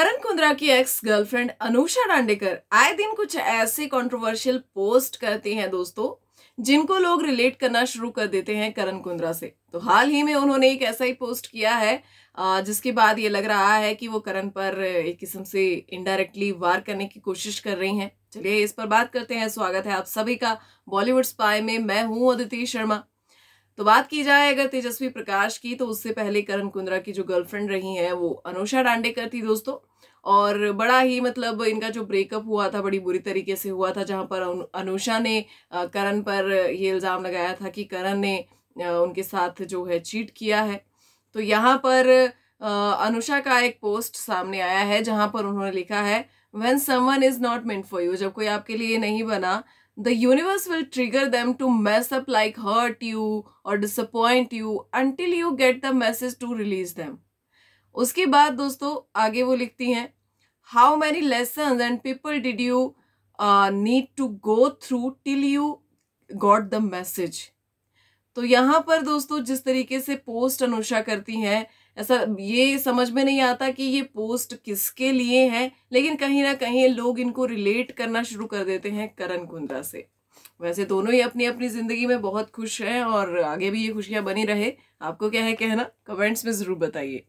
करण कुंद्रा की ex girlfriend Anusha Dandekar आए दिन कुछ ऐसे कंट्रोवर्शियल पोस्ट करती हैं दोस्तों जिनको लोग रिलेट करना शुरू कर देते हैं करण कुंद्रा से तो हाल ही में उन्होंने एक ऐसा ही पोस्ट किया है जिसके बाद ये लग रहा है कि वो करण पर एक किस्म से इनडायरेक्टली वार करने की कोशिश कर रही हैं चलिए इस पर बात करते हैं स्वागत है आप सभी का बॉलीवुड स्पाई में मैं हूँ अदिति शर्मा तो बात की जाए अगर तेजस्वी प्रकाश की तो उससे पहले करण कुंद्रा की जो गर्लफ्रेंड रही है वो अनुषा डांडेकर थी दोस्तों और बड़ा ही मतलब इनका जो ब्रेकअप हुआ था बड़ी बुरी तरीके से हुआ था जहाँ पर अनुषा ने करण पर ये इल्ज़ाम लगाया था कि करण ने उनके साथ जो है चीट किया है तो यहाँ पर अनुषा का एक पोस्ट सामने आया है जहाँ पर उन्होंने लिखा है when someone is not meant for you जब कोई आपके लिए नहीं बना the universe will trigger them to mess up like hurt you or disappoint you until you get the message to release them उसके बाद दोस्तों आगे वो लिखती हैं how many lesson and people did you need to go through till you got the message तो यहाँ पर दोस्तों जिस तरीके से पोस्ट अनुषा करती हैं ऐसा ये समझ में नहीं आता कि ये पोस्ट किसके लिए है लेकिन कहीं ना कहीं लोग इनको रिलेट करना शुरू कर देते हैं करण कुंद्रा से वैसे दोनों ही अपनी अपनी ज़िंदगी में बहुत खुश हैं और आगे भी ये खुशियाँ बनी रहे आपको क्या है कहना कमेंट्स में ज़रूर बताइए